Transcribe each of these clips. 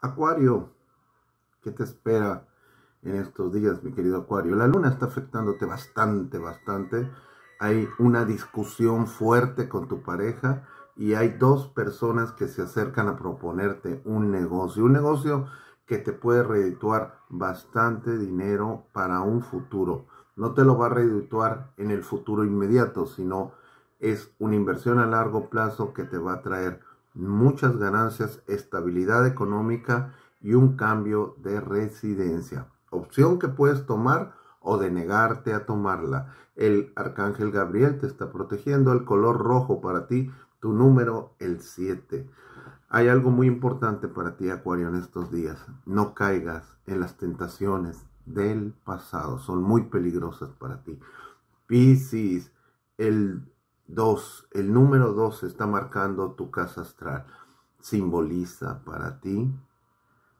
Acuario, ¿qué te espera en estos días, mi querido Acuario? La luna está afectándote bastante, bastante. Hay una discusión fuerte con tu pareja y hay dos personas que se acercan a proponerte un negocio. Un negocio que te puede redituar bastante dinero para un futuro. No te lo va a redituar en el futuro inmediato, sino es una inversión a largo plazo que te va a traer muchas ganancias, estabilidad económica y un cambio de residencia. Opción que puedes tomar o denegarte a tomarla. El arcángel Gabriel te está protegiendo, el color rojo para ti, tu número el 7. Hay algo muy importante para ti, Acuario, en estos días. No caigas en las tentaciones del pasado, son muy peligrosas para ti. Piscis, el Dos, el número dos está marcando tu casa astral. Simboliza para ti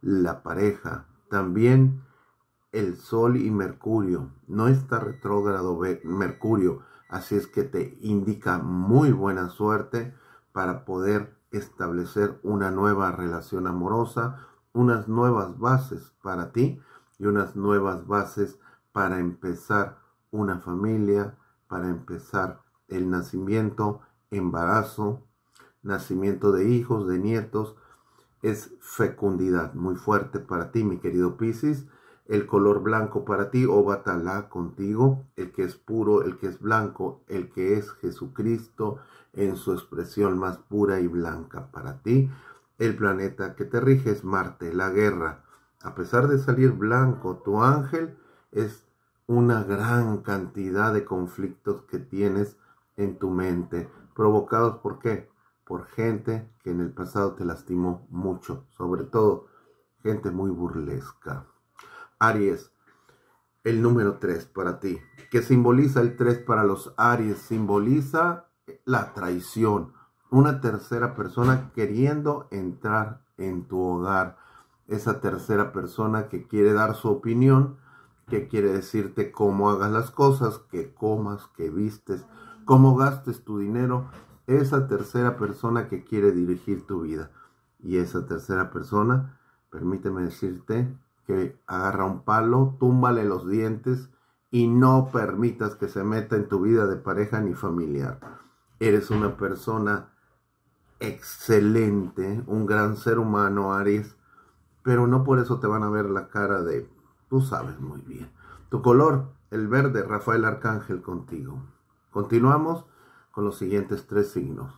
la pareja. También el Sol y Mercurio. No está retrógrado Mercurio, así es que te indica muy buena suerte para poder establecer una nueva relación amorosa, unas nuevas bases para ti y unas nuevas bases para empezar una familia, para empezar el nacimiento, embarazo, nacimiento de hijos, de nietos, es fecundidad muy fuerte para ti, mi querido Piscis. El color blanco para ti, o batalá contigo, el que es puro, el que es blanco, el que es Jesucristo en su expresión más pura y blanca para ti. El planeta que te rige es Marte, la guerra. A pesar de salir blanco, tu ángel es una gran cantidad de conflictos que tienes en tu mente. ¿Provocados por qué? Por gente que en el pasado te lastimó mucho, sobre todo gente muy burlesca. Aries, el número 3 para ti, que simboliza el 3 para los Aries, simboliza la traición, una tercera persona queriendo entrar en tu hogar, esa tercera persona que quiere dar su opinión, que quiere decirte cómo hagas las cosas, que comas, que vistes, cómo gastes tu dinero, esa tercera persona que quiere dirigir tu vida. Y esa tercera persona, permíteme decirte, que agarra un palo, túmbale los dientes y no permitas que se meta en tu vida de pareja ni familiar. Eres una persona excelente, un gran ser humano, Aries, pero no por eso te van a ver la cara de, tú sabes muy bien, tu color, el verde, Rafael Arcángel contigo. Continuamos con los siguientes tres signos.